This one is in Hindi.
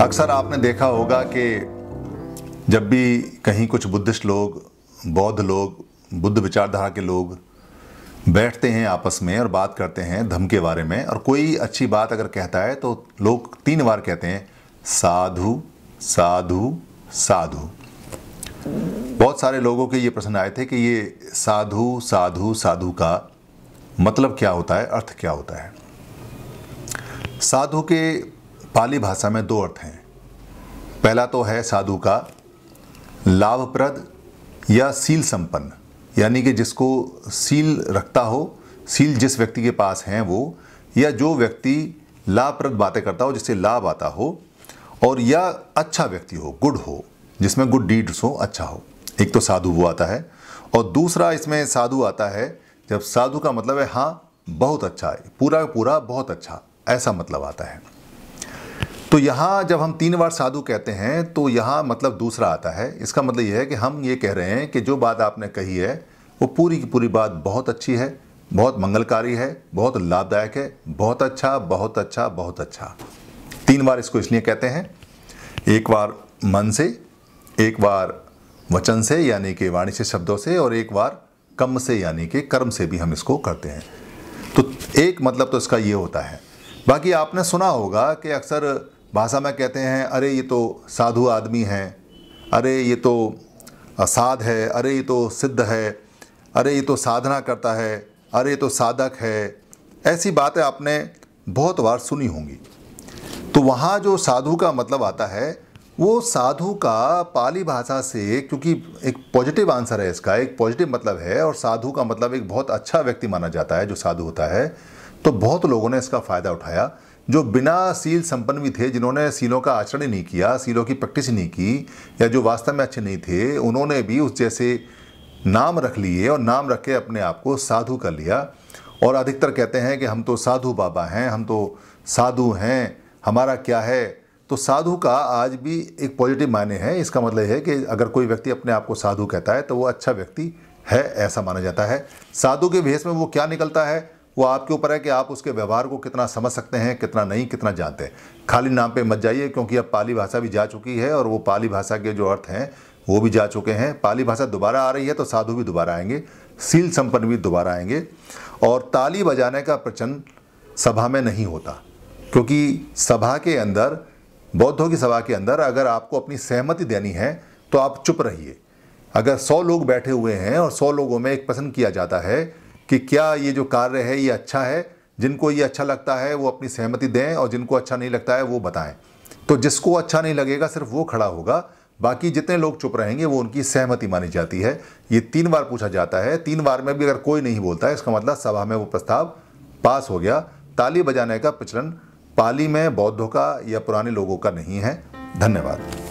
अक्सर आपने देखा होगा कि जब भी कहीं कुछ बुद्धिस्ट लोग बौद्ध लोग बुद्ध विचारधारा के लोग बैठते हैं आपस में और बात करते हैं धम के बारे में और कोई अच्छी बात अगर कहता है तो लोग तीन बार कहते हैं साधु साधु साधु बहुत सारे लोगों के ये प्रश्न आए थे कि ये साधु साधु साधु का मतलब क्या होता है अर्थ क्या होता है साधु के पाली भाषा में दो अर्थ हैं पहला तो है साधु का लाभप्रद या सील संपन्न यानी कि जिसको सील रखता हो सील जिस व्यक्ति के पास हैं वो या जो व्यक्ति लाभप्रद बातें करता हो जिससे लाभ आता हो और या अच्छा व्यक्ति हो गुड हो जिसमें गुड डीड्स हो अच्छा हो एक तो साधु वो आता है और दूसरा इसमें साधु आता है जब साधु का मतलब है हाँ बहुत अच्छा है पूरा पूरा बहुत अच्छा ऐसा मतलब आता है तो यहाँ जब हम तीन बार साधु कहते हैं तो यहाँ मतलब दूसरा आता है इसका मतलब यह है कि हम ये कह रहे हैं कि जो बात आपने कही है वो पूरी की पूरी बात बहुत अच्छी है बहुत मंगलकारी है बहुत लाभदायक है बहुत अच्छा बहुत अच्छा बहुत अच्छा तीन बार इसको इसलिए कहते हैं एक बार मन से एक बार वचन से यानी कि वाणी से शब्दों से और एक बार कम से यानी कि कर्म से भी हम इसको करते हैं तो एक मतलब तो इसका ये होता है बाकी आपने सुना होगा कि अक्सर भाषा में कहते हैं अरे ये तो साधु आदमी है अरे ये तो साध है अरे ये तो सिद्ध है अरे ये तो साधना करता है अरे ये तो साधक है ऐसी बातें आपने बहुत बार सुनी होंगी तो वहाँ जो साधु का मतलब आता है वो साधु का पाली भाषा से क्योंकि एक पॉजिटिव आंसर है इसका एक पॉजिटिव मतलब है और साधु का मतलब एक बहुत अच्छा व्यक्ति माना जाता है जो साधु होता है तो बहुत लोगों ने इसका फ़ायदा उठाया जो बिना सील संपन्न भी थे जिन्होंने सीलों का आचरण ही नहीं किया सीलों की प्रैक्टिस नहीं की या जो वास्तव में अच्छे नहीं थे उन्होंने भी उस जैसे नाम रख लिए और नाम रख के अपने आप को साधु कर लिया और अधिकतर कहते हैं कि हम तो साधु बाबा हैं हम तो साधु हैं हमारा क्या है तो साधु का आज भी एक पॉजिटिव मायने है इसका मतलब है कि अगर कोई व्यक्ति अपने आप को साधु कहता है तो वो अच्छा व्यक्ति है ऐसा माना जाता है साधु के भेष में वो क्या निकलता है वो आपके ऊपर है कि आप उसके व्यवहार को कितना समझ सकते हैं कितना नहीं कितना जानते हैं खाली नाम पे मत जाइए क्योंकि अब पाली भाषा भी जा चुकी है और वो पाली भाषा के जो अर्थ हैं वो भी जा चुके हैं पाली भाषा दोबारा आ रही है तो साधु भी दोबारा आएंगे सील संपन्न भी दोबारा आएंगे और ताली बजाने का प्रचंड सभा में नहीं होता क्योंकि सभा के अंदर बौद्धों की सभा के अंदर अगर आपको अपनी सहमति देनी है तो आप चुप रहिए अगर सौ लोग बैठे हुए हैं और सौ लोगों में एक पसंद किया जाता है कि क्या ये जो कार्य है ये अच्छा है जिनको ये अच्छा लगता है वो अपनी सहमति दें और जिनको अच्छा नहीं लगता है वो बताएं तो जिसको अच्छा नहीं लगेगा सिर्फ वो खड़ा होगा बाकी जितने लोग चुप रहेंगे वो उनकी सहमति मानी जाती है ये तीन बार पूछा जाता है तीन बार में भी अगर कोई नहीं बोलता है इसका मतलब सभा में वो प्रस्ताव पास हो गया ताली बजाने का प्रचलन पाली में बौद्धों का या पुराने लोगों का नहीं है धन्यवाद